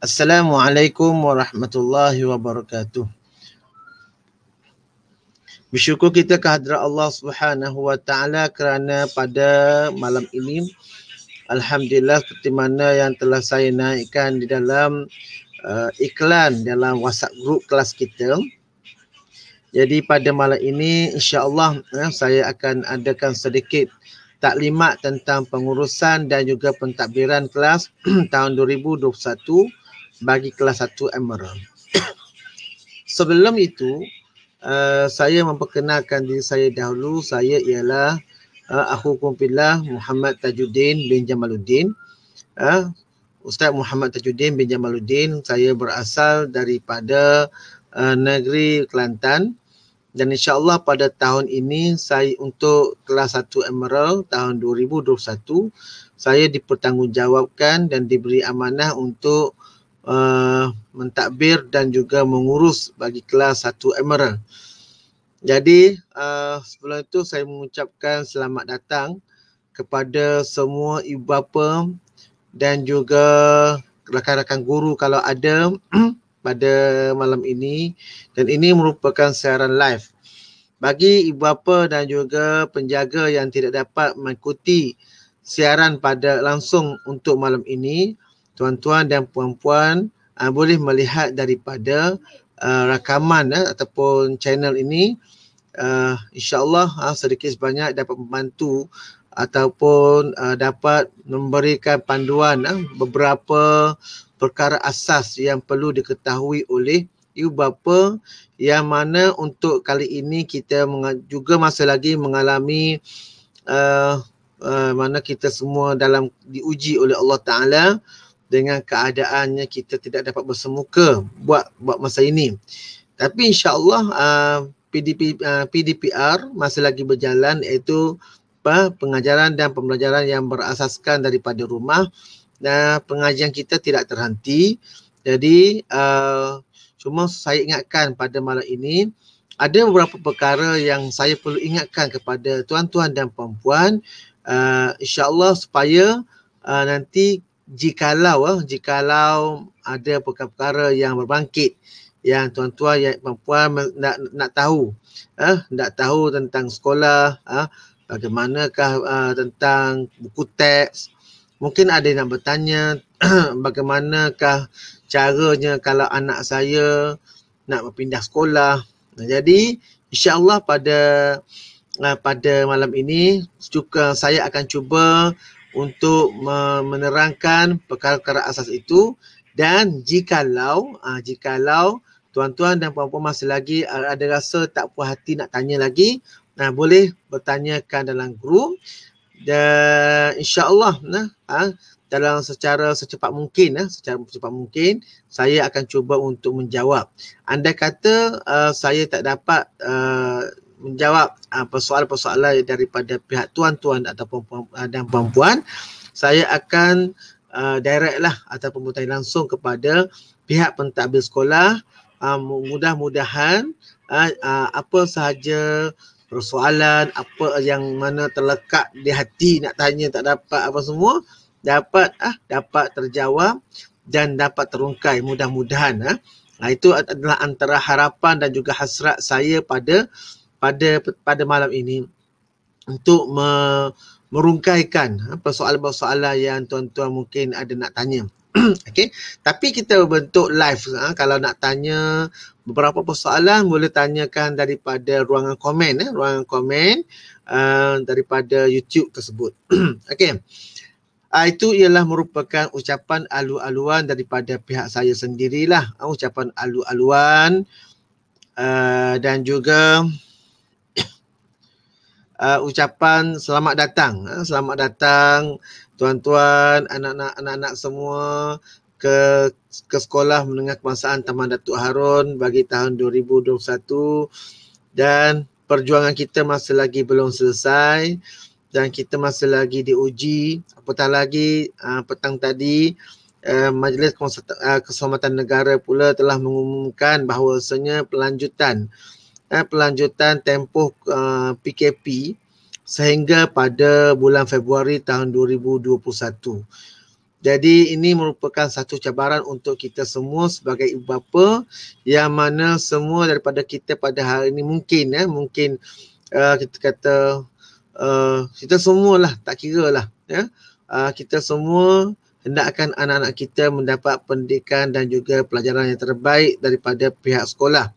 Assalamualaikum warahmatullahi wabarakatuh. Bersyukur kita kehadrat Allah Subhanahu wa taala kerana pada malam ini alhamdulillah seperti mana yang telah saya naikkan di dalam uh, iklan dalam WhatsApp group kelas kita. Jadi pada malam ini insya-Allah eh, saya akan adakan sedikit taklimat tentang pengurusan dan juga pentadbiran kelas tahun 2021 bagi kelas Satu Emerald. Sebelum itu, uh, saya memperkenalkan diri saya dahulu. Saya ialah uh, Aku Kumpillah Muhammad Tajuddin bin Jamaluddin. Uh, Ustaz Muhammad Tajuddin bin Jamaluddin. Saya berasal daripada uh, negeri Kelantan. Dan insyaAllah pada tahun ini saya untuk kelas 1 Emerald tahun 2021 saya dipertanggungjawabkan dan diberi amanah untuk uh, mentadbir dan juga mengurus bagi kelas satu Emerald. Jadi uh, sebelum itu saya mengucapkan selamat datang kepada semua ibu bapa dan juga rakan-rakan guru kalau ada pada malam ini dan ini merupakan siaran live. Bagi ibu bapa dan juga penjaga yang tidak dapat mengikuti siaran pada langsung untuk malam ini, tuan-tuan dan puan-puan uh, boleh melihat daripada uh, rakaman uh, ataupun channel ini uh, insyaallah uh, sedikit sebanyak dapat membantu ataupun uh, dapat memberikan panduan uh, beberapa perkara asas yang perlu diketahui oleh ibu bapa yang mana untuk kali ini kita juga masih lagi mengalami uh, uh, mana kita semua dalam diuji oleh Allah Ta'ala dengan keadaannya kita tidak dapat bersemuka buat buat masa ini. Tapi insya-Allah uh, PDP uh, PDPR masih lagi berjalan iaitu apa pengajaran dan pembelajaran yang berasaskan daripada rumah dan uh, pengajian kita tidak terhenti. Jadi uh, cuma saya ingatkan pada malam ini ada beberapa perkara yang saya perlu ingatkan kepada tuan-tuan dan puan-puan uh, insya-Allah supaya uh, nanti jikalau eh, jikalau ada perkara-perkara yang berbangkit yang tuan-tuan yang perempuan nak, nak tahu eh, nak tahu tentang sekolah eh, bagaimanakah eh, tentang buku teks mungkin ada yang nak bertanya bagaimanakah caranya kalau anak saya nak berpindah sekolah jadi insyaallah pada eh, pada malam ini juga saya akan cuba untuk menerangkan perkara-perkara asas itu dan jikalau uh, jikalau tuan-tuan dan puan-puan masih lagi ada rasa tak puas hati nak tanya lagi nah boleh bertanyakan dalam group dan insyaallah nah ha, dalam secara secepat mungkin uh, secara secepat mungkin saya akan cuba untuk menjawab Anda kata uh, saya tak dapat uh, menjawab uh, ah, persoalan-persoalan daripada pihak tuan-tuan atau puan, ah, dan puan-puan saya akan uh, direct lah atau pemutai langsung kepada pihak pentadbir sekolah uh, mudah-mudahan uh, uh, apa sahaja persoalan apa yang mana terlekat di hati nak tanya tak dapat apa semua dapat ah dapat terjawab dan dapat terungkai mudah-mudahan ah. Nah itu adalah antara harapan dan juga hasrat saya pada pada pada malam ini untuk me, merungkaikan ha, persoalan-persoalan yang tuan-tuan mungkin ada nak tanya. okay. Tapi kita bentuk live ha, kalau nak tanya beberapa persoalan boleh tanyakan daripada ruangan komen eh, ruangan komen uh, daripada YouTube tersebut. okay. Uh, ah, itu ialah merupakan ucapan alu-aluan daripada pihak saya sendirilah. Uh, ucapan alu-aluan uh, dan juga uh, ucapan selamat datang uh, selamat datang tuan-tuan anak-anak anak-anak semua ke ke sekolah menengah kebangsaan Taman Datuk Harun bagi tahun 2021 dan perjuangan kita masih lagi belum selesai dan kita masih lagi diuji apatah lagi uh, petang tadi uh, Majlis Keselamatan Negara pula telah mengumumkan bahawasanya pelanjutan eh, pelanjutan tempoh uh, PKP sehingga pada bulan Februari tahun 2021. Jadi ini merupakan satu cabaran untuk kita semua sebagai ibu bapa yang mana semua daripada kita pada hari ini mungkin ya eh, mungkin uh, kita kata uh, kita lah tak kira lah ya eh, uh, kita semua hendakkan anak-anak kita mendapat pendidikan dan juga pelajaran yang terbaik daripada pihak sekolah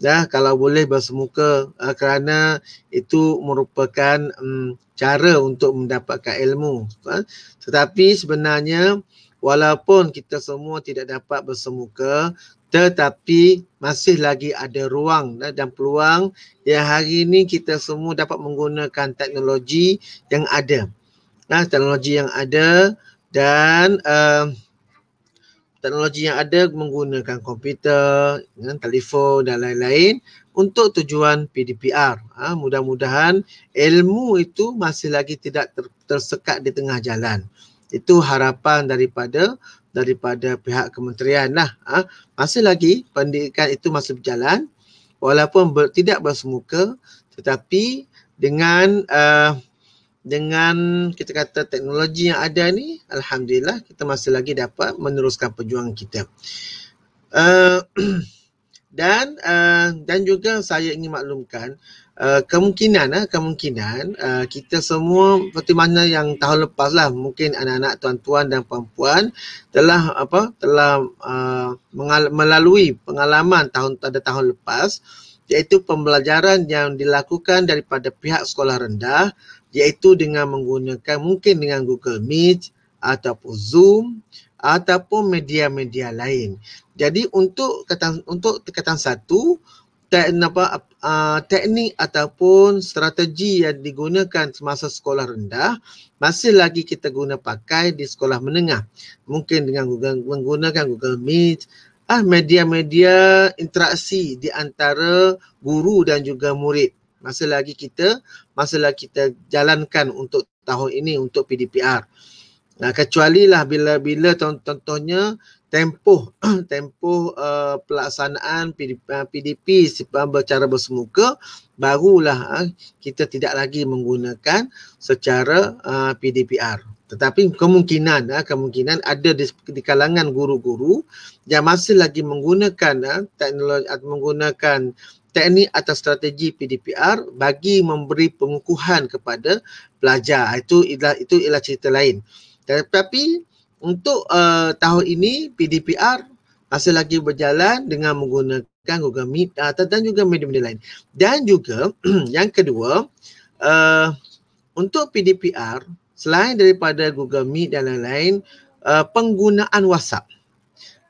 ya kalau boleh bersemuka uh, kerana itu merupakan um, cara untuk mendapatkan ilmu ha? tetapi sebenarnya walaupun kita semua tidak dapat bersemuka tetapi masih lagi ada ruang eh, dan peluang yang hari ini kita semua dapat menggunakan teknologi yang ada. Nah, teknologi yang ada dan uh, teknologi yang ada menggunakan komputer, ya, telefon dan lain-lain untuk tujuan PDPR. Ha, mudah-mudahan ilmu itu masih lagi tidak ter- tersekat di tengah jalan. Itu harapan daripada daripada pihak kementerian lah. Ha, masih lagi pendidikan itu masih berjalan walaupun ber- tidak bersemuka tetapi dengan uh, dengan kita kata teknologi yang ada ni alhamdulillah kita masih lagi dapat meneruskan perjuangan kita uh, dan uh, dan juga saya ingin maklumkan uh, kemungkinan uh, kemungkinan uh, kita semua seperti mana yang tahun lepas lah mungkin anak-anak tuan-tuan dan puan-puan telah apa telah uh, melalui pengalaman tahun pada tahun lepas iaitu pembelajaran yang dilakukan daripada pihak sekolah rendah iaitu dengan menggunakan mungkin dengan Google Meet ataupun Zoom ataupun media-media lain. Jadi untuk kata untuk kata satu tekn, apa, uh, teknik ataupun strategi yang digunakan semasa sekolah rendah masih lagi kita guna pakai di sekolah menengah. Mungkin dengan Google, menggunakan Google Meet ah media-media interaksi di antara guru dan juga murid masa lagi kita masa lagi kita jalankan untuk tahun ini untuk PDPR. Nah, kecuali lah bila-bila contohnya tempoh tempoh uh, pelaksanaan PDP, uh, PDP bersemuka barulah uh, kita tidak lagi menggunakan secara uh, eh, PDPR tetapi kemungkinan uh, kemungkinan ada di, di kalangan guru-guru yang masih lagi menggunakan uh, teknologi menggunakan teknik atau strategi PDPR bagi memberi pengukuhan kepada pelajar. Ah, itu ialah itu ialah cerita lain. Tetapi untuk uh, tahun ini PDPR masih lagi berjalan dengan menggunakan Google Meet atau ah, dan juga media-media lain. Dan juga yang kedua uh, untuk PDPR selain daripada Google Meet dan lain-lain uh, penggunaan WhatsApp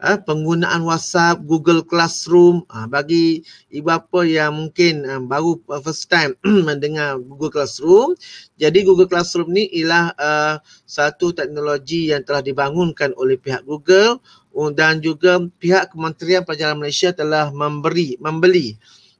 uh, penggunaan WhatsApp, Google Classroom uh, bagi ibu bapa yang mungkin uh, baru uh, first time mendengar Google Classroom. Jadi Google Classroom ni ialah uh, satu teknologi yang telah dibangunkan oleh pihak Google uh, dan juga pihak Kementerian Pelajaran Malaysia telah memberi membeli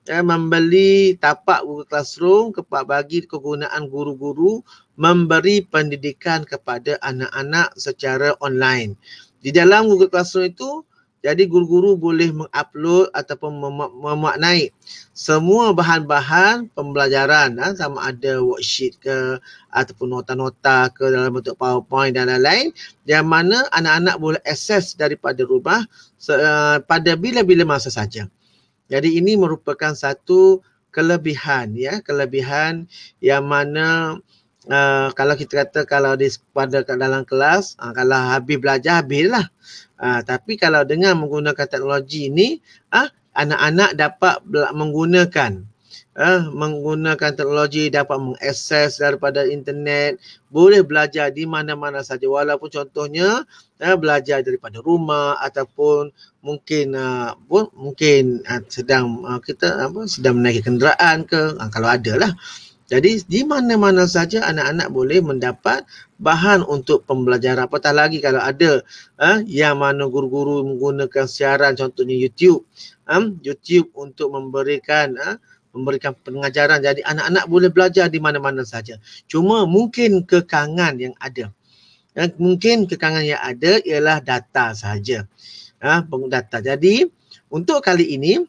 uh, membeli tapak Google Classroom kepada bagi kegunaan guru-guru memberi pendidikan kepada anak-anak secara online di dalam Google Classroom itu jadi guru-guru boleh mengupload ataupun memaknai semua bahan-bahan pembelajaran ha, sama ada worksheet ke ataupun nota-nota ke dalam bentuk PowerPoint dan lain-lain yang mana anak-anak boleh akses daripada rumah se- eh, pada bila-bila masa saja. Jadi ini merupakan satu kelebihan ya, kelebihan yang mana uh, kalau kita kata kalau di pada kat dalam kelas uh, kalau habis belajar habislah uh, tapi kalau dengan menggunakan teknologi ini uh, anak-anak dapat menggunakan uh, menggunakan teknologi dapat mengakses daripada internet boleh belajar di mana-mana saja walaupun contohnya uh, belajar daripada rumah ataupun mungkin uh, pun mungkin uh, sedang uh, kita apa sedang menaiki kenderaan ke uh, kalau ada lah jadi di mana-mana saja anak-anak boleh mendapat bahan untuk pembelajaran. Apatah lagi kalau ada eh, yang mana guru-guru menggunakan siaran contohnya YouTube. Eh, YouTube untuk memberikan eh, memberikan pengajaran. Jadi anak-anak boleh belajar di mana-mana saja. Cuma mungkin kekangan yang ada. Eh, mungkin kekangan yang ada ialah data sahaja. Eh, data. Jadi untuk kali ini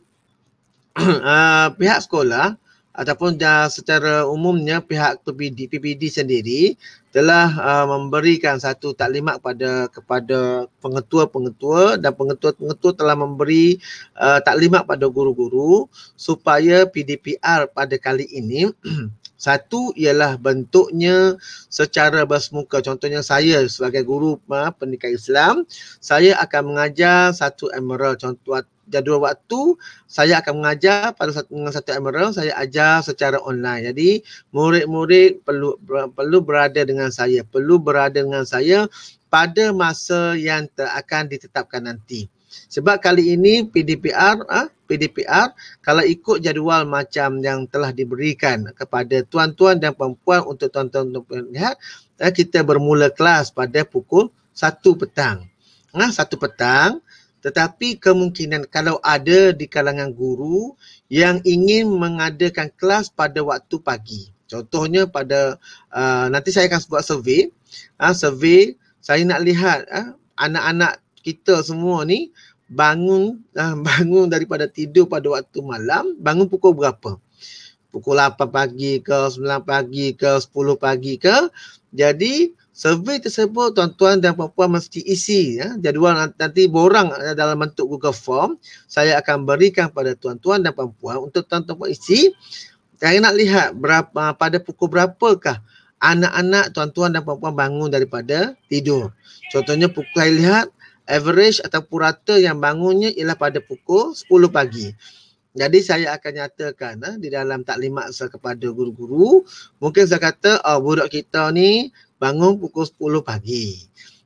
uh, pihak sekolah ataupun secara umumnya pihak PPD, PPD sendiri telah uh, memberikan satu taklimat kepada kepada pengetua-pengetua dan pengetua-pengetua telah memberi uh, taklimat pada guru-guru supaya PDPR pada kali ini Satu ialah bentuknya secara bersemuka. Contohnya saya sebagai guru ma, pendidikan Islam, saya akan mengajar satu emerald. Contoh jadual waktu saya akan mengajar pada satu, dengan satu emerald saya ajar secara online. Jadi murid-murid perlu perlu berada dengan saya, perlu berada dengan saya pada masa yang akan ditetapkan nanti. Sebab kali ini PDPR, ah ha, PDPR kalau ikut jadual macam yang telah diberikan kepada tuan-tuan dan puan-puan untuk tuan-tuan dan puan-puan lihat, ha, kita bermula kelas pada pukul satu petang. Nah, ha, satu petang tetapi kemungkinan kalau ada di kalangan guru yang ingin mengadakan kelas pada waktu pagi. Contohnya pada uh, nanti saya akan buat survey, ah uh, survey saya nak lihat uh, anak-anak kita semua ni bangun uh, bangun daripada tidur pada waktu malam bangun pukul berapa pukul 8 pagi ke 9 pagi ke 10 pagi ke jadi survey tersebut tuan-tuan dan puan-puan mesti isi ya jadual nanti borang eh, dalam bentuk Google Form saya akan berikan kepada tuan-tuan dan puan-puan untuk tuan-tuan puan isi saya nak lihat berapa pada pukul berapakah anak-anak tuan-tuan dan puan-puan bangun daripada tidur contohnya pukul saya lihat average atau purata yang bangunnya ialah pada pukul 10 pagi. Jadi saya akan nyatakan eh, di dalam taklimat saya kepada guru-guru, mungkin saya kata oh, budak kita ni bangun pukul 10 pagi.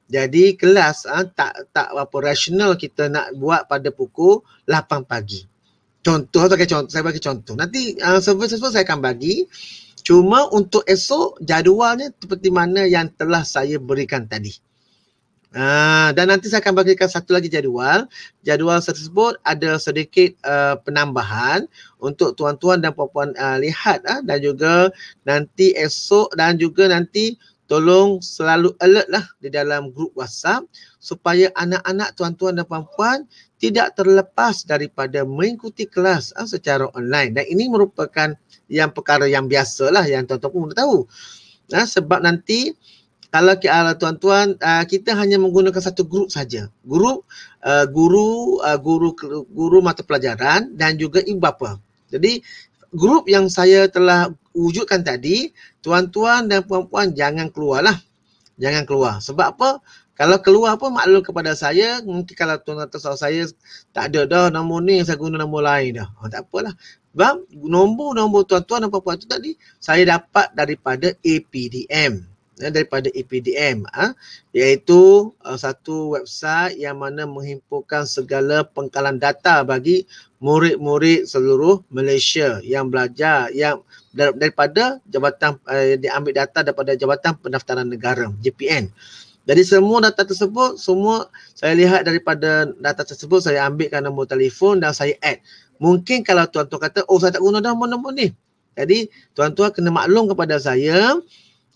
Jadi kelas ah, tak tak apa rasional kita nak buat pada pukul 8 pagi. Contoh saya bagi contoh, saya bagi contoh. Nanti uh, eh, service pun saya akan bagi. Cuma untuk esok jadualnya seperti mana yang telah saya berikan tadi. Uh, dan nanti saya akan bagikan satu lagi jadual. Jadual tersebut ada sedikit uh, penambahan untuk tuan-tuan dan puan-puan uh, lihat uh, dan juga nanti esok dan juga nanti tolong selalu alert lah di dalam grup WhatsApp supaya anak-anak tuan-tuan dan puan-puan tidak terlepas daripada mengikuti kelas uh, secara online. Dan ini merupakan yang perkara yang biasa lah yang tuan-tuan pun tahu. Uh, sebab nanti kalau uh, tuan-tuan uh, kita hanya menggunakan satu grup saja ah, guru uh, guru uh, guru guru mata pelajaran dan juga ibu bapa jadi grup yang saya telah wujudkan tadi tuan-tuan dan puan-puan jangan keluarlah jangan keluar sebab apa kalau keluar pun maklum kepada saya mungkin kalau tuan-tuan tersau saya tak ada dah nombor ni saya guna nombor lain dah oh, tak apalah sebab nombor-nombor tuan-tuan dan puan-puan tu tadi saya dapat daripada APDM ya, daripada EPDM ha, ah, iaitu uh, satu website yang mana menghimpunkan segala pengkalan data bagi murid-murid seluruh Malaysia yang belajar yang daripada jabatan uh, diambil data daripada Jabatan Pendaftaran Negara JPN. Jadi semua data tersebut semua saya lihat daripada data tersebut saya ambilkan nombor telefon dan saya add. Mungkin kalau tuan-tuan kata oh saya tak guna dah nombor-nombor ni. Jadi tuan-tuan kena maklum kepada saya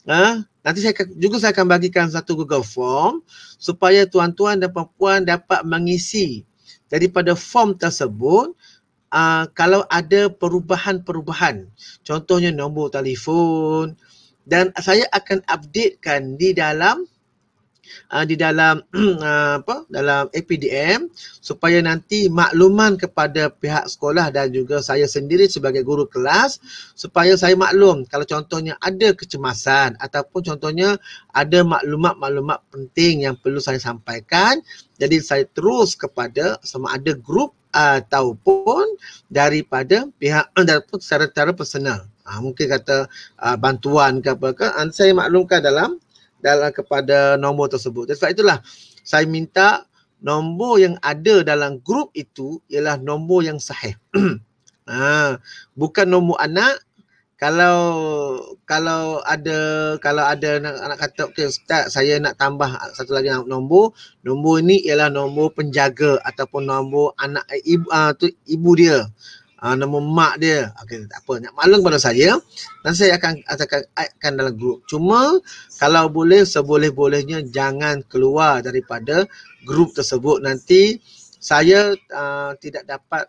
Uh, nanti saya juga saya akan bagikan satu Google Form supaya tuan-tuan dan puan-puan dapat mengisi daripada form tersebut uh, kalau ada perubahan-perubahan. Contohnya nombor telefon dan saya akan updatekan di dalam uh, di dalam uh, apa dalam APDM supaya nanti makluman kepada pihak sekolah dan juga saya sendiri sebagai guru kelas supaya saya maklum kalau contohnya ada kecemasan ataupun contohnya ada maklumat-maklumat penting yang perlu saya sampaikan jadi saya terus kepada sama ada grup ataupun daripada pihak eh, ataupun secara-secara personal. Ha, mungkin kata uh, bantuan ke apa ke, ah, saya maklumkan dalam dalam kepada nombor tersebut. Sebab itulah saya minta nombor yang ada dalam grup itu ialah nombor yang sahih. ha, bukan nombor anak. Kalau kalau ada kalau ada anak, anak kata okey ustaz saya nak tambah satu lagi nombor. Nombor ini ialah nombor penjaga ataupun nombor anak ibu uh, tu ibu dia uh, nama mak dia. Okey, tak apa. Nak maklum pada saya. Dan saya akan akan akan dalam grup. Cuma kalau boleh seboleh-bolehnya jangan keluar daripada grup tersebut nanti saya uh, tidak dapat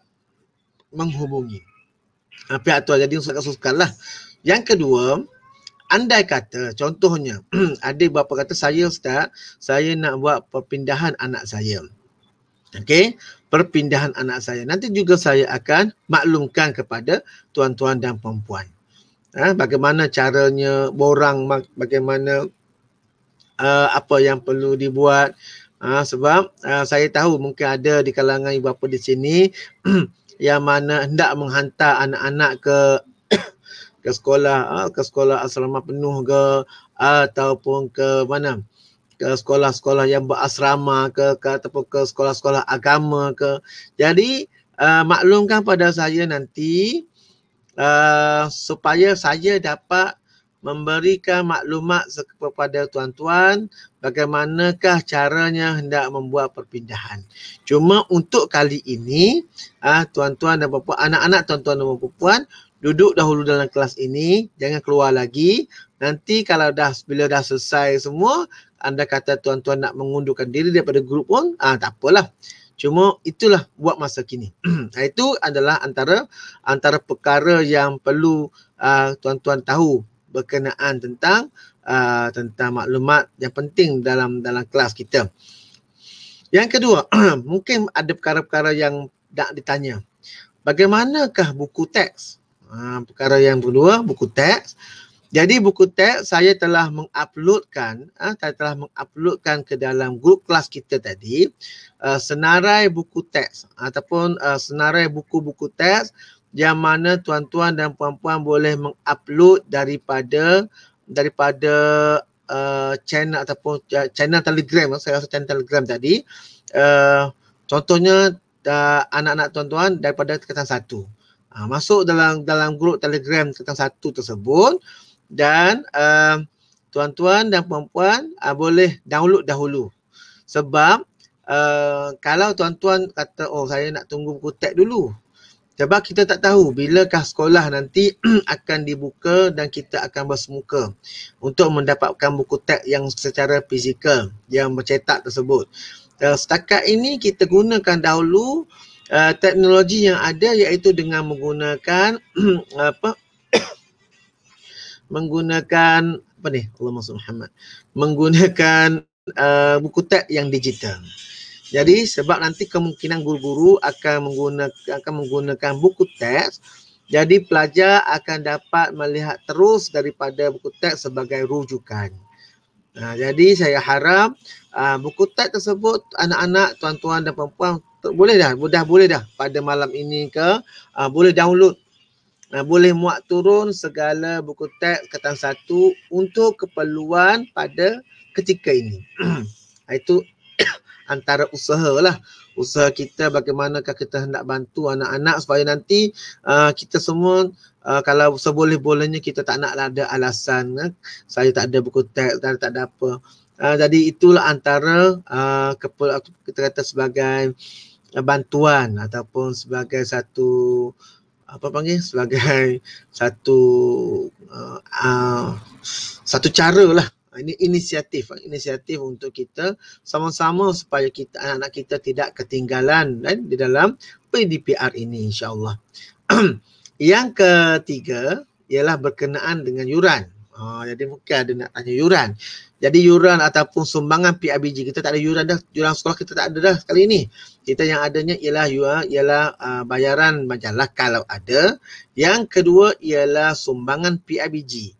menghubungi. Uh, pihak jadi susah susah lah. Yang kedua, andai kata contohnya ada bapa kata saya ustaz, saya nak buat perpindahan anak saya. Okey, perpindahan anak saya. Nanti juga saya akan maklumkan kepada tuan-tuan dan perempuan. Ha, bagaimana caranya borang, bagaimana uh, apa yang perlu dibuat. Uh, sebab uh, saya tahu mungkin ada di kalangan ibu bapa di sini yang mana hendak menghantar anak-anak ke ke sekolah, uh, ke sekolah asrama penuh ke uh, ataupun ke mana? ke sekolah-sekolah yang berasrama ke, ke ataupun ke sekolah-sekolah agama ke. Jadi uh, maklumkan pada saya nanti uh, supaya saya dapat memberikan maklumat kepada tuan-tuan bagaimanakah caranya hendak membuat perpindahan. Cuma untuk kali ini uh, tuan-tuan dan puan anak-anak tuan-tuan dan puan duduk dahulu dalam kelas ini jangan keluar lagi nanti kalau dah bila dah selesai semua anda kata tuan-tuan nak mengundurkan diri daripada grup pun, ah tak apalah. Cuma itulah buat masa kini. Ah, itu adalah antara antara perkara yang perlu uh, tuan-tuan tahu berkenaan tentang uh, tentang maklumat yang penting dalam dalam kelas kita. Yang kedua, mungkin ada perkara-perkara yang nak ditanya. Bagaimanakah buku teks? Uh, perkara yang kedua, buku teks. Jadi buku teks saya telah menguploadkan, uh, saya telah menguploadkan ke dalam grup kelas kita tadi uh, senarai buku teks ataupun uh, senarai buku-buku teks yang mana tuan-tuan dan puan-puan boleh mengupload daripada daripada uh, channel ataupun uh, channel Telegram saya rasa channel Telegram tadi uh, contohnya uh, anak-anak tuan-tuan daripada kelas satu uh, masuk dalam dalam grup Telegram kelas satu tersebut uh, dan uh, tuan-tuan dan puan-puan uh, boleh download dahulu sebab uh, kalau tuan-tuan kata oh saya nak tunggu buku teks dulu sebab kita tak tahu bilakah sekolah nanti akan dibuka dan kita akan bersemuka untuk mendapatkan buku teks yang secara fizikal yang bercetak tersebut uh, setakat ini kita gunakan dahulu Uh, teknologi yang ada iaitu dengan menggunakan apa menggunakan apa ni Allah salli Muhammad menggunakan uh, buku teks yang digital. Jadi sebab nanti kemungkinan guru-guru akan menggunakan akan menggunakan buku teks jadi pelajar akan dapat melihat terus daripada buku teks sebagai rujukan. Nah, jadi saya harap uh, buku teks tersebut anak-anak, tuan-tuan dan puan puan boleh dah, dah boleh dah pada malam ini ke uh, boleh download Nah boleh muat turun segala buku teks ketan satu untuk keperluan pada ketika ini. Itu antara usaha lah. Usaha kita bagaimana kita hendak bantu anak-anak supaya nanti uh, kita semua uh, kalau seboleh-bolehnya kita tak nak ada alasan eh? saya tak ada buku teks, tak, tak ada apa. Uh, jadi itulah antara uh, kita kata sebagai uh, bantuan ataupun sebagai satu apa panggil sebagai satu uh, uh, satu cara lah ini inisiatif inisiatif untuk kita sama-sama supaya kita anak-anak kita tidak ketinggalan kan, di dalam PDPR ini insyaallah yang ketiga ialah berkenaan dengan yuran Oh, jadi mungkin ada nak tanya yuran. Jadi yuran ataupun sumbangan PIBG kita tak ada yuran dah. Yuran sekolah kita tak ada dah kali ini. Kita yang adanya ialah ialah uh, bayaran majalah kalau ada. Yang kedua ialah sumbangan PIBG.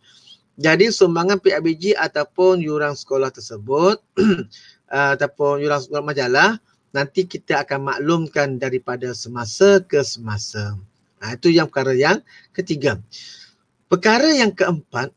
Jadi sumbangan PIBG ataupun yuran sekolah tersebut ataupun yuran sekolah majalah nanti kita akan maklumkan daripada semasa ke semasa. Nah, ha, itu yang perkara yang ketiga. Perkara yang keempat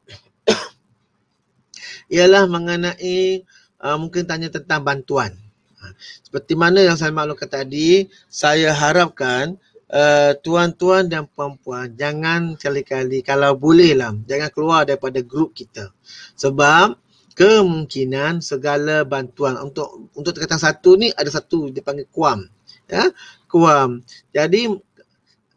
ialah mengenai uh, mungkin tanya tentang bantuan. Ha, seperti mana yang saya maklumkan tadi, saya harapkan uh, tuan-tuan dan puan-puan jangan sekali-kali kalau bolehlah jangan keluar daripada grup kita. Sebab kemungkinan segala bantuan untuk untuk terkaitan satu ni ada satu dipanggil kuam. Ya, kuam. Jadi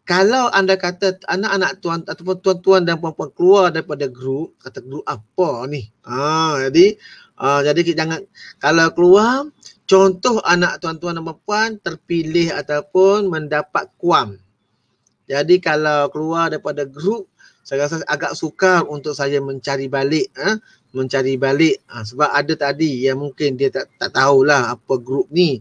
kalau anda kata anak-anak tuan ataupun tuan-tuan dan puan-puan keluar daripada grup, kata grup apa ni? Ha, jadi ha, jadi kita jangan kalau keluar contoh anak tuan-tuan dan puan terpilih ataupun mendapat kuam. Jadi kalau keluar daripada grup, saya rasa agak sukar untuk saya mencari balik ha? mencari balik ha, sebab ada tadi yang mungkin dia tak tak tahulah apa grup ni.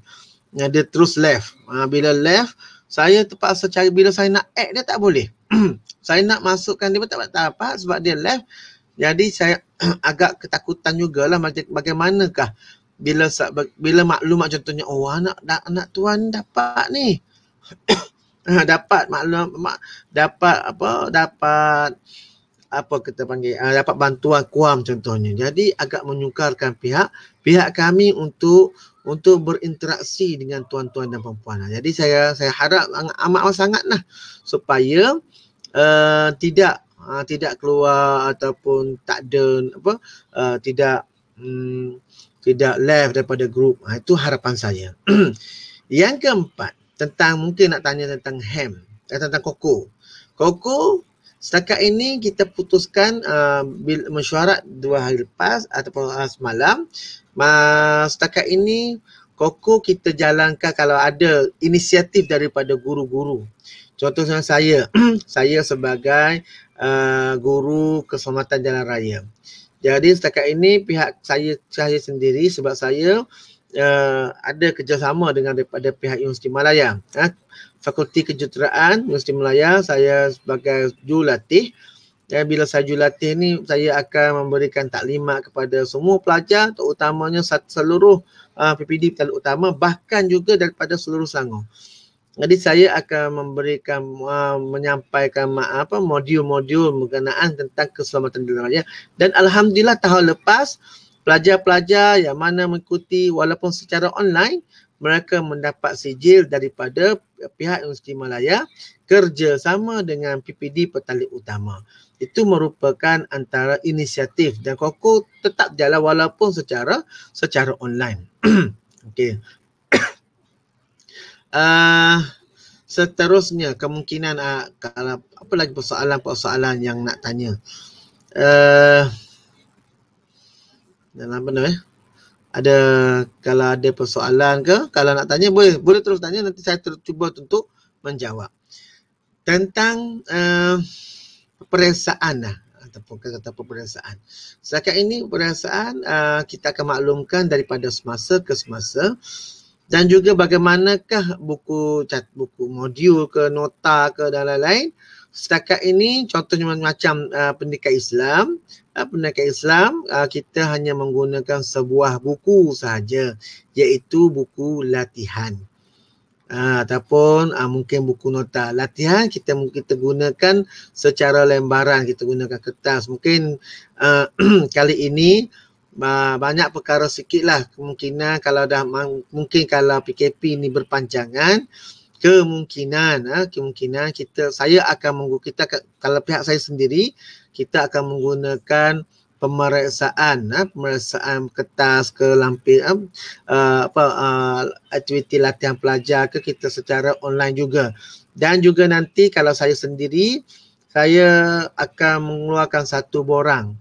Dia terus left. Ha, bila left saya terpaksa cari bila saya nak act dia tak boleh. saya nak masukkan dia pun tak apa sebab dia left. Jadi saya agak ketakutan jugalah macam bagaimanakah bila bila maklum macam contohnya oh anak da, anak tuan dapat ni. Ha, dapat maklum mak, dapat apa dapat apa kita panggil uh, dapat bantuan kuam contohnya. Jadi agak menyukarkan pihak pihak kami untuk untuk berinteraksi dengan tuan-tuan dan puan-puan. Jadi saya saya harap amat amat sangatlah supaya uh, tidak uh, tidak keluar ataupun tak ada apa uh, tidak um, tidak left daripada grup. Uh, ah, itu harapan saya. yang keempat tentang mungkin nak tanya tentang ham eh, tentang koko. Koko setakat ini kita putuskan uh, mesyuarat dua hari lepas ataupun semalam. Uh, setakat ini koko kita jalankan kalau ada inisiatif daripada guru-guru. Contohnya saya, saya sebagai uh, guru keselamatan jalan raya. Jadi setakat ini pihak saya saya sendiri sebab saya uh, ada kerjasama dengan daripada pihak Universiti Malaya. Uh, Fakulti Kejuruteraan Universiti Melaya. Saya sebagai jurulatih. Dan bila saya jurulatih ni saya akan memberikan taklimat kepada semua pelajar terutamanya seluruh uh, PPD Petaluk Utama bahkan juga daripada seluruh Selangor. Jadi saya akan memberikan uh, menyampaikan uh, apa modul-modul berkenaan tentang keselamatan di jenderaya dan alhamdulillah tahun lepas pelajar-pelajar yang mana mengikuti walaupun secara online mereka mendapat sijil daripada pihak Universiti Malaya kerjasama dengan PPD Petalik Utama. Itu merupakan antara inisiatif dan koko tetap jalan walaupun secara secara online. Okey. Uh, seterusnya kemungkinan uh, kalau apa lagi persoalan-persoalan yang nak tanya. Uh, dalam benar eh? ada kalau ada persoalan ke kalau nak tanya boleh boleh terus tanya nanti saya terus cuba untuk menjawab tentang uh, eh, perasaan lah ataupun kata perasaan. Setakat ini perasaan uh, eh, kita akan maklumkan daripada semasa ke semasa dan juga bagaimanakah buku cat buku modul ke nota ke dan lain-lain setakat ini contohnya macam uh, pendekat Islam uh, pendekat Islam uh, kita hanya menggunakan sebuah buku sahaja iaitu buku latihan uh, ataupun uh, mungkin buku nota latihan kita kita gunakan secara lembaran kita gunakan kertas mungkin uh, kali ini uh, banyak perkara sikitlah kemungkinan kalau dah mungkin kalau PKP ini berpanjangan kemungkinan ha, kemungkinan kita saya akan menggu kita kalau pihak saya sendiri kita akan menggunakan pemeriksaan ha, pemeriksaan kertas ke lampir ha, apa ha, aktiviti latihan pelajar ke kita secara online juga dan juga nanti kalau saya sendiri saya akan mengeluarkan satu borang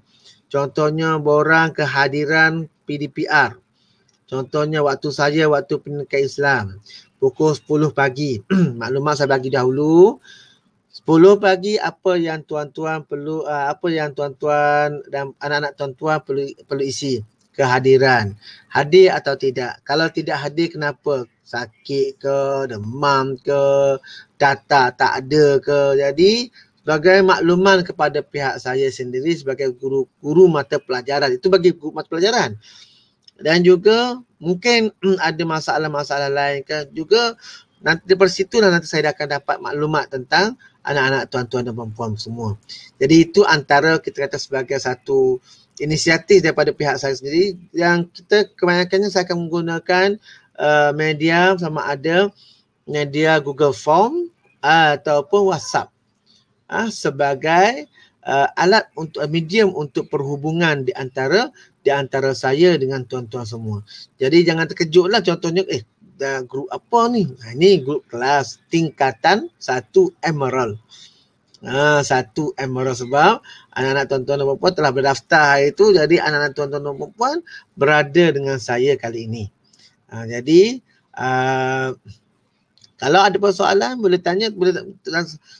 contohnya borang kehadiran PDPR contohnya waktu saya waktu pendidikan Islam pukul 10 pagi. Maklumat saya bagi dahulu. 10 pagi apa yang tuan-tuan perlu uh, apa yang tuan-tuan dan anak-anak tuan-tuan perlu perlu isi kehadiran. Hadir atau tidak? Kalau tidak hadir kenapa? Sakit ke, demam ke, data tak ada ke. Jadi sebagai makluman kepada pihak saya sendiri sebagai guru-guru mata pelajaran. Itu bagi guru mata pelajaran dan juga mungkin hmm, ada masalah-masalah lain ke kan. juga nanti daripada situ lah nanti saya akan dapat maklumat tentang anak-anak tuan-tuan dan perempuan semua. Jadi itu antara kita kata sebagai satu inisiatif daripada pihak saya sendiri yang kita kebanyakannya saya akan menggunakan uh, media sama ada media Google Form uh, ataupun WhatsApp uh, sebagai uh, alat untuk uh, medium untuk perhubungan di antara di antara saya dengan tuan-tuan semua. Jadi jangan terkejutlah contohnya eh dah grup apa ni? Ha ni grup kelas tingkatan 1 Emerald. ha, satu emerald sebab anak-anak tuan-tuan dan puan telah berdaftar hari itu jadi anak-anak tuan-tuan dan puan berada dengan saya kali ini. Ha, jadi uh, kalau ada persoalan boleh tanya boleh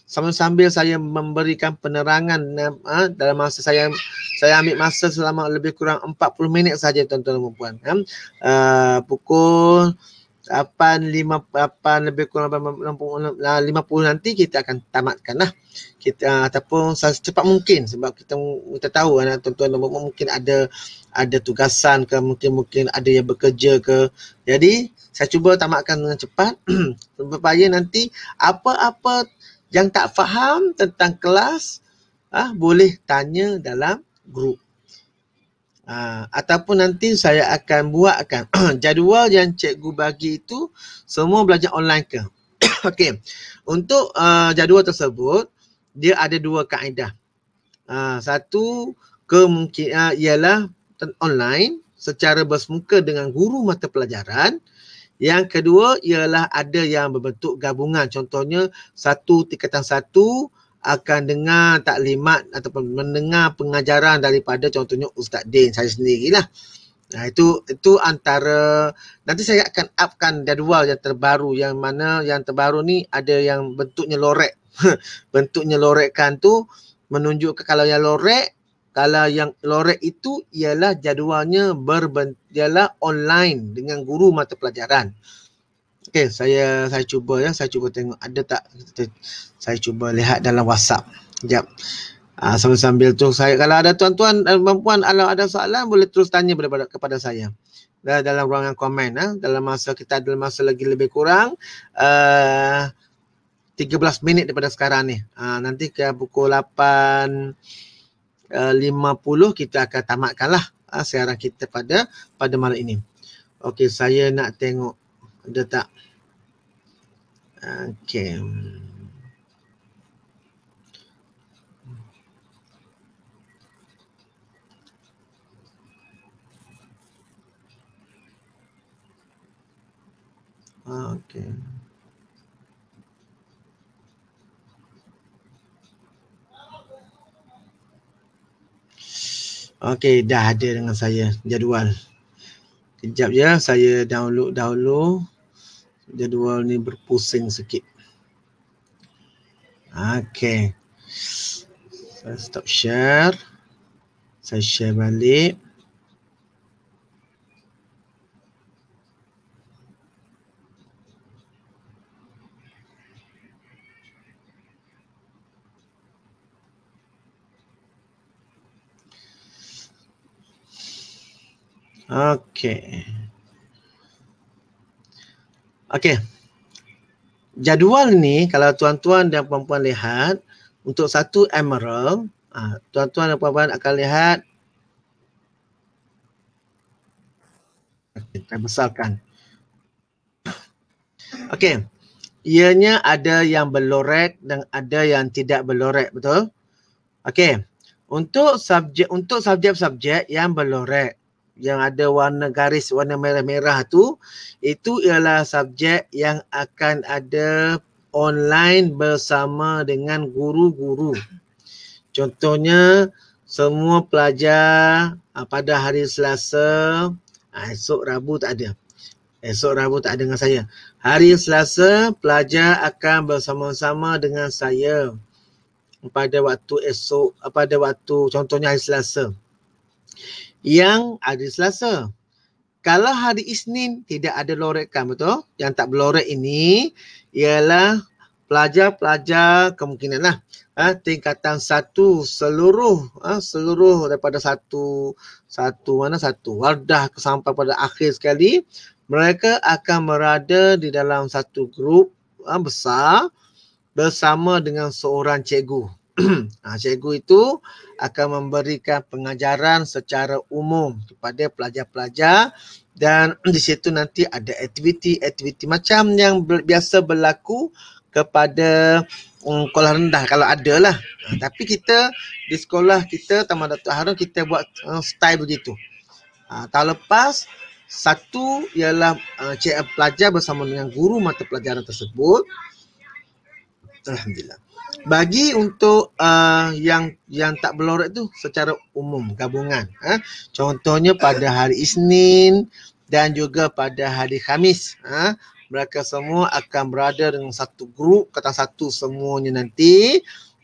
sambil-sambil saya memberikan penerangan eh, ha, dalam masa saya saya ambil masa selama lebih kurang 40 minit saja tuan-tuan dan puan. Ha. Uh, eh. eh, pukul 8, 8 lebih kurang 8, 50 ah, nanti kita akan tamatkan lah kita ah, ataupun secepat mungkin sebab kita kita tahu anak tuan-tuan mungkin ada ada tugasan ke mungkin mungkin ada yang bekerja ke jadi saya cuba tamatkan dengan cepat supaya nanti apa-apa yang tak faham tentang kelas ah boleh tanya dalam grup. Ah, ataupun nanti saya akan buatkan jadual yang cikgu bagi itu semua belajar online ke. Okey. Untuk uh, jadual tersebut dia ada dua kaedah. Ah, satu kemungkinan ah, ialah online secara bersemuka dengan guru mata pelajaran yang kedua ialah ada yang berbentuk gabungan. Contohnya satu tingkatan satu akan dengar taklimat atau mendengar pengajaran daripada contohnya Ustaz Din saya sendirilah. Nah itu itu antara nanti saya akan upkan jadual yang terbaru yang mana yang terbaru ni ada yang bentuknya lorek. bentuknya lorekkan tu menunjukkan kalau yang lorek kalau yang lorek itu ialah jadualnya berbentialah online dengan guru mata pelajaran. Okey, saya saya cuba ya, saya cuba tengok ada tak saya cuba lihat dalam WhatsApp. Jap. Ah ha, sambil-sambil tu saya kalau ada tuan-tuan dan puan-puan kalau ada soalan boleh terus tanya kepada kepada saya. Dan dalam ruangan komen ya. dalam masa kita dalam masa lagi lebih kurang uh, eh, 13 minit daripada sekarang ni. Ha, nanti ke pukul 8 Eh, uh, 50 kita akan tamatkanlah uh, siaran kita pada pada malam ini. Okey, saya nak tengok ada tak. Okey. Okay. Okey, dah ada dengan saya jadual. Kejap je saya download download Jadual ni berpusing sikit. Okey. Saya stop share. Saya share balik. Okey. Okey. Jadual ni kalau tuan-tuan dan puan-puan lihat untuk satu emerald, ah, tuan-tuan dan puan-puan akan lihat kita besarkan. Okey. Ianya ada yang belorek dan ada yang tidak belorek, betul? Okey. Untuk subjek untuk subjek-subjek yang belorek yang ada warna garis warna merah-merah tu itu ialah subjek yang akan ada online bersama dengan guru-guru. Contohnya semua pelajar aa, ah, pada hari Selasa, aa, ah, esok Rabu tak ada. Esok Rabu tak ada dengan saya. Hari Selasa pelajar akan bersama-sama dengan saya pada waktu esok ah, pada waktu contohnya hari Selasa yang ada Selasa. Kalau hari Isnin tidak ada lorekan betul? Yang tak berlorek ini ialah pelajar-pelajar kemungkinanlah ah ha, tingkatan satu seluruh ah seluruh daripada satu satu mana satu wardah sampai pada akhir sekali mereka akan berada di dalam satu grup ha, besar bersama dengan seorang cikgu ha, cikgu itu akan memberikan pengajaran secara umum kepada pelajar-pelajar dan di situ nanti ada aktiviti-aktiviti macam yang biasa berlaku kepada um, sekolah rendah kalau ada lah. Ha, ah, tapi kita di sekolah kita Taman Dato' Harun kita buat um, style begitu. Ha, tahun lepas satu ialah uh, cik pelajar bersama dengan guru mata pelajaran tersebut Alhamdulillah. Bagi untuk uh, yang yang tak berlorok tu secara umum gabungan. Eh? Contohnya pada hari Isnin dan juga pada hari Khamis. Eh? Mereka semua akan berada dengan satu grup, kata satu semuanya nanti.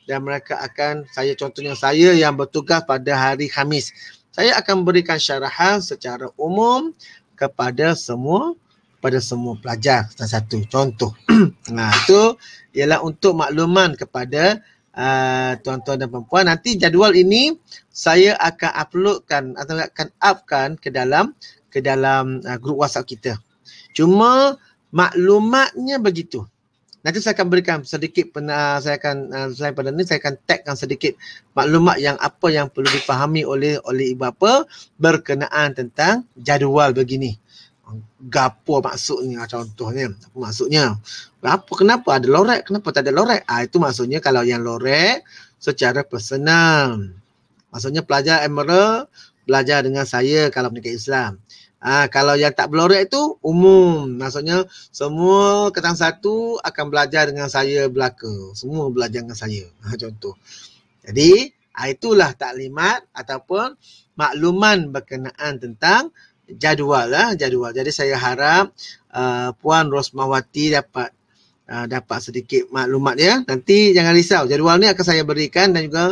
Dan mereka akan, saya contohnya saya yang bertugas pada hari Khamis. Saya akan berikan syarahan secara umum kepada semua pada semua pelajar satu-satu. Contoh. nah, itu ialah untuk makluman kepada uh, tuan-tuan dan puan-puan. Nanti jadual ini saya akan uploadkan atau akan upkan ke dalam ke dalam uh, grup WhatsApp kita. Cuma maklumatnya begitu. Nanti saya akan berikan sedikit uh, saya akan uh, selain pada ini saya akan tagkan sedikit maklumat yang apa yang perlu dipahami oleh oleh ibu bapa berkenaan tentang jadual begini gapo maksudnya contohnya maksudnya apa kenapa ada lorek? kenapa tak ada lorek? ah itu maksudnya kalau yang lorek secara personal maksudnya pelajar MRA belajar dengan saya kalau mereka Islam ah kalau yang tak berloret itu umum maksudnya semua ketang satu akan belajar dengan saya belaka semua belajar dengan saya ah, contoh jadi ah, itulah taklimat ataupun makluman berkenaan tentang jadual lah jadual. Jadi saya harap uh, Puan Rosmawati dapat uh, dapat sedikit maklumat ya. Nanti jangan risau jadual ni akan saya berikan dan juga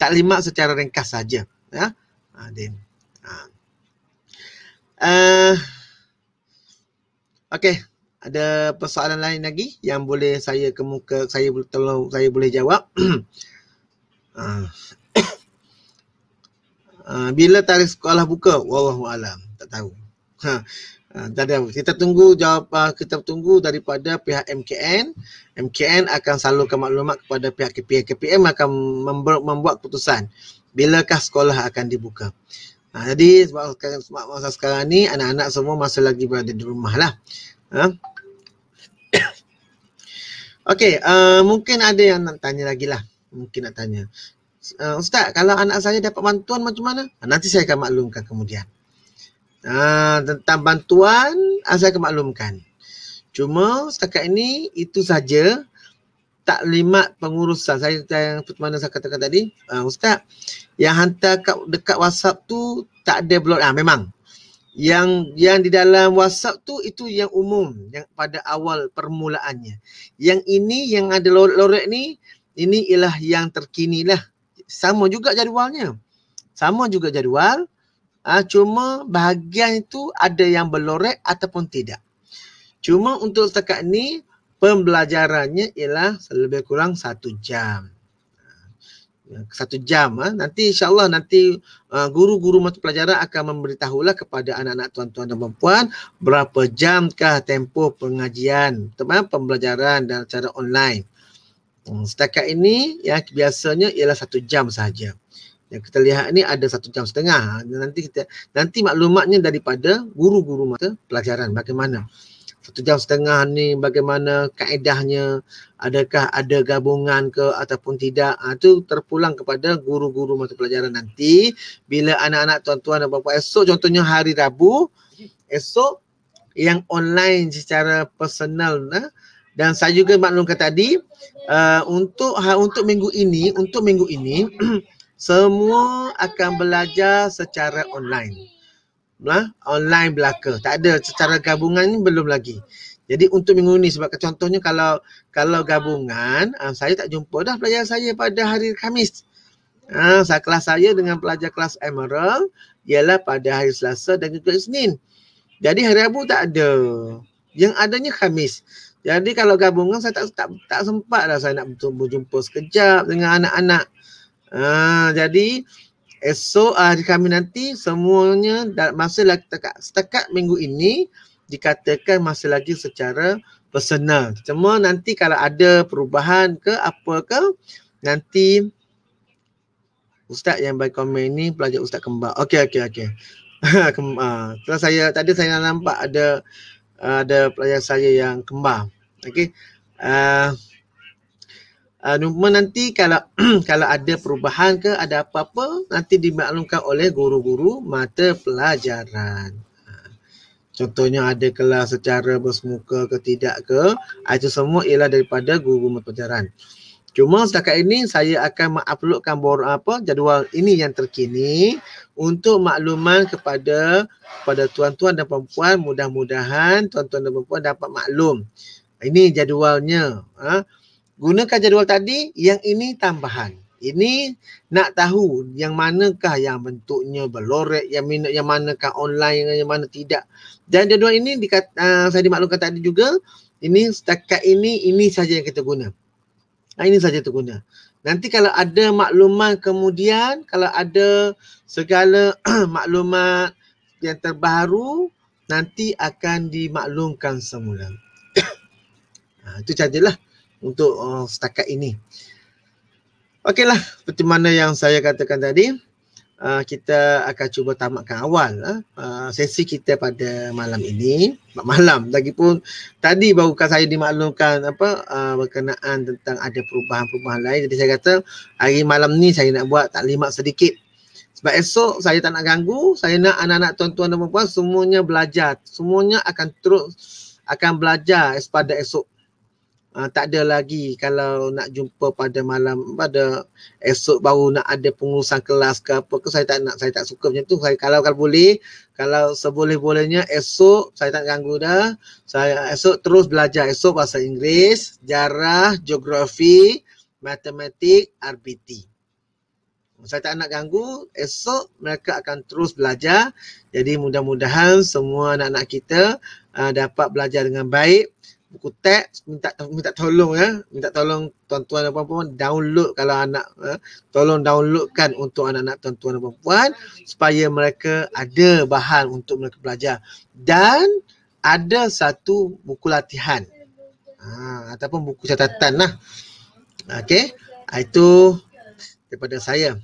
taklimat secara ringkas saja. Ya, Adem. Ah, ah. Uh, okay. Ada persoalan lain lagi yang boleh saya kemuka saya boleh tolong saya boleh jawab. uh, bila tarikh sekolah buka? Wallahu alam tak tahu. Ha. Uh, kita tunggu jawab ah, kita tunggu daripada pihak MKN. MKN akan salurkan maklumat kepada pihak KPM. KPM akan member, membuat keputusan bilakah sekolah akan dibuka. Ha, jadi sebab sekarang, masa sekarang ni anak-anak semua masih lagi berada di rumah lah. Ha? Okey, uh, mungkin ada yang nak tanya lagi lah. Mungkin nak tanya. Uh, Ustaz, kalau anak saya dapat bantuan macam mana? Nanti saya akan maklumkan kemudian. Ha, tentang bantuan ah, saya akan maklumkan. Cuma setakat ini itu saja taklimat pengurusan. Saya yang mana saya katakan tadi, uh, Ustaz, yang hantar kat, dekat WhatsApp tu tak ada blog. Ah, ha, memang. Yang yang di dalam WhatsApp tu itu yang umum yang pada awal permulaannya. Yang ini yang ada lorek ni, ini ialah yang terkini lah. Sama juga jadualnya. Sama juga jadual ha, cuma bahagian itu ada yang berlorek ataupun tidak. Cuma untuk setakat ni pembelajarannya ialah lebih kurang satu jam. Ah, satu jam. Ha. Nanti insyaAllah nanti uh, guru-guru mata pelajaran akan memberitahulah kepada anak-anak tuan-tuan dan perempuan berapa jamkah tempoh pengajian, teman, pembelajaran dan cara online. Hmm, setakat ini ya biasanya ialah satu jam sahaja. Hmm yang kita lihat ni ada satu jam setengah nanti kita nanti maklumatnya daripada guru-guru mata pelajaran bagaimana satu jam setengah ni bagaimana kaedahnya adakah ada gabungan ke ataupun tidak ha, terpulang kepada guru-guru mata pelajaran nanti bila anak-anak tuan-tuan dan puan esok contohnya hari Rabu esok yang online secara personal nah, ha. dan saya juga maklumkan tadi uh, untuk ha, untuk minggu ini untuk minggu ini Semua akan belajar secara online. Lah, online belaka. Tak ada secara gabungan ni belum lagi. Jadi untuk minggu ni sebab contohnya kalau kalau gabungan, ah, saya tak jumpa dah pelajar saya pada hari Khamis. Ah, ha, kelas saya dengan pelajar kelas Emerald ialah pada hari Selasa dan juga Isnin. Jadi hari Rabu tak ada. Yang adanya Khamis. Jadi kalau gabungan saya tak tak, tak sempat lah saya nak berjumpa sekejap dengan anak-anak. Ha, jadi esok hari kami nanti semuanya masih lagi setakat, setakat minggu ini dikatakan masih lagi secara personal. Cuma nanti kalau ada perubahan ke apa ke nanti ustaz yang bagi komen ni pelajar ustaz kembar. Okey okey okey. Ah, kalau saya tadi saya nampak ada ah, ada pelajar saya yang kembar. Okey. Uh, Numa ah, nanti kalau kalau ada perubahan ke ada apa-apa nanti dimaklumkan oleh guru-guru mata pelajaran. Ah, contohnya ada kelas secara bersemuka ke tidak ke ah, itu semua ialah daripada guru mata pelajaran. Cuma setakat ini saya akan menguploadkan bor apa jadual ini yang terkini untuk makluman kepada kepada tuan-tuan dan puan-puan mudah-mudahan tuan-tuan dan puan-puan dapat maklum. Ini jadualnya. Ha? gunakan jadual tadi yang ini tambahan ini nak tahu yang manakah yang bentuknya berlorek yang minat yang manakah online yang mana tidak dan jadual ini dikata, uh, saya dimaklumkan tadi juga ini setakat ini ini saja yang kita guna nah, ini saja kita guna nanti kalau ada maklumat kemudian kalau ada segala maklumat yang terbaru nanti akan dimaklumkan semula ha, itu sajalah untuk uh, setakat ini. Okeylah, seperti mana yang saya katakan tadi, uh, kita akan cuba tamatkan awal uh, uh sesi kita pada malam ini. Malam, lagipun tadi baru saya dimaklumkan apa uh, berkenaan tentang ada perubahan-perubahan lain. Jadi saya kata hari malam ni saya nak buat taklimat sedikit. Sebab esok saya tak nak ganggu, saya nak anak-anak tuan-tuan dan puan semuanya belajar. Semuanya akan terus akan belajar pada esok uh, ah, tak ada lagi kalau nak jumpa pada malam pada esok baru nak ada pengurusan kelas ke apa ke saya tak nak saya tak suka macam tu saya, kalau kalau boleh kalau seboleh-bolehnya esok saya tak ganggu dah saya esok terus belajar esok bahasa Inggeris jarah, geografi matematik RPT saya tak nak ganggu esok mereka akan terus belajar jadi mudah-mudahan semua anak-anak kita uh, dapat belajar dengan baik buku teks minta minta tolong ya minta tolong tuan-tuan dan puan-puan download kalau anak ya. tolong downloadkan untuk anak-anak tuan-tuan dan puan-puan supaya mereka ada bahan untuk mereka belajar dan ada satu buku latihan ha, ataupun buku catatan lah okey itu daripada saya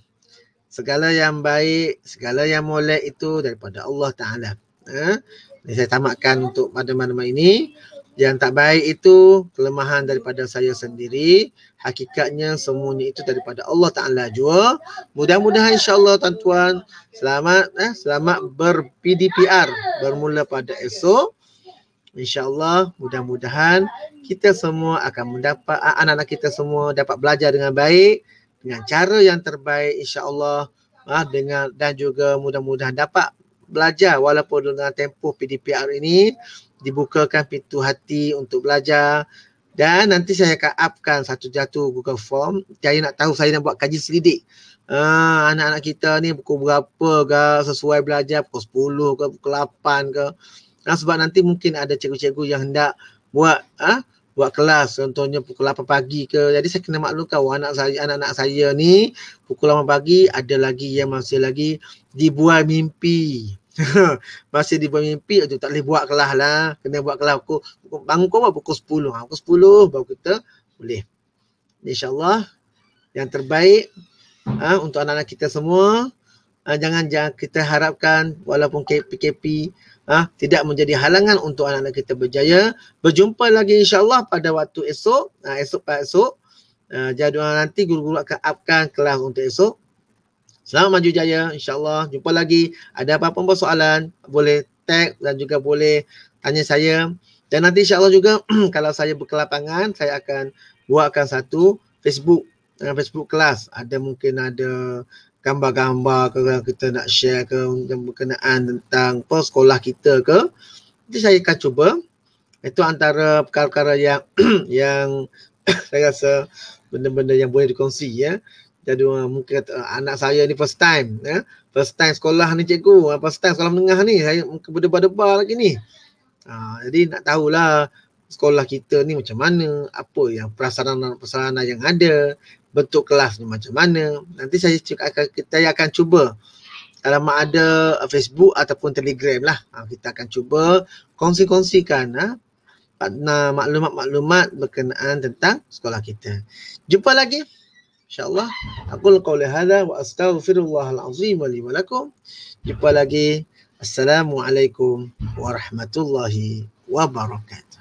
segala yang baik segala yang molek itu daripada Allah taala ya. saya tamatkan untuk pada mana ini. Yang tak baik itu kelemahan daripada saya sendiri. Hakikatnya semuanya itu daripada Allah Ta'ala jua. Mudah-mudahan insyaAllah tuan-tuan selamat eh, selamat ber-PDPR bermula pada esok. InsyaAllah mudah-mudahan kita semua akan mendapat, ah, anak-anak kita semua dapat belajar dengan baik. Dengan cara yang terbaik insyaAllah. Ah, dan juga mudah-mudahan dapat belajar walaupun dengan tempoh PDPR ini dibukakan pintu hati untuk belajar dan nanti saya akan upkan satu jatu Google Form. Saya nak tahu saya nak buat kaji selidik. Uh, anak-anak kita ni pukul berapa ke sesuai belajar pukul 10 ke pukul 8 ke. Nah, sebab nanti mungkin ada cikgu-cikgu yang hendak buat uh, buat kelas contohnya pukul 8 pagi ke. Jadi saya kena maklumkan oh, anak saya anak-anak saya ni pukul 8 pagi ada lagi yang masih lagi dibuat mimpi. masih di bawah mimpi tu tak boleh buat kelas lah kena buat kelas aku bangun kau pukul 10 ha, pukul 10 baru kita boleh insyaallah yang terbaik ha, untuk anak-anak kita semua ha, jangan jangan kita harapkan walaupun PKP ah ha, tidak menjadi halangan untuk anak-anak kita berjaya berjumpa lagi insyaallah pada waktu esok ha, esok pada esok ha, jadual nanti guru-guru akan upkan kelas untuk esok Selamat maju jaya insyaAllah. Jumpa lagi. Ada apa-apa persoalan boleh tag dan juga boleh tanya saya. Dan nanti insyaAllah juga kalau saya berkelapangan saya akan buatkan satu Facebook dengan eh, Facebook kelas. Ada mungkin ada gambar-gambar ke kita nak share ke yang berkenaan tentang apa sekolah kita ke. Jadi saya akan cuba. Itu antara perkara-perkara yang yang saya rasa benda-benda yang boleh dikongsi ya jadi uh, muka uh, anak saya ni first time ya eh? first time sekolah ni cikgu uh, first time sekolah menengah ni saya muka berdebar-debar lagi ni uh, jadi nak tahulah sekolah kita ni macam mana apa yang perasaan perasaan yang ada bentuk kelas ni macam mana nanti saya cakap akan kita akan cuba kalau ada ah, Facebook ataupun Telegram lah uh, kita akan cuba kongsi-kongsikan uh, maklumat-maklumat berkenaan tentang sekolah kita jumpa lagi InsyaAllah. Aku lakau lehada wa astaghfirullahal azim wa lima lakum. Jumpa lagi. Assalamualaikum warahmatullahi wabarakatuh.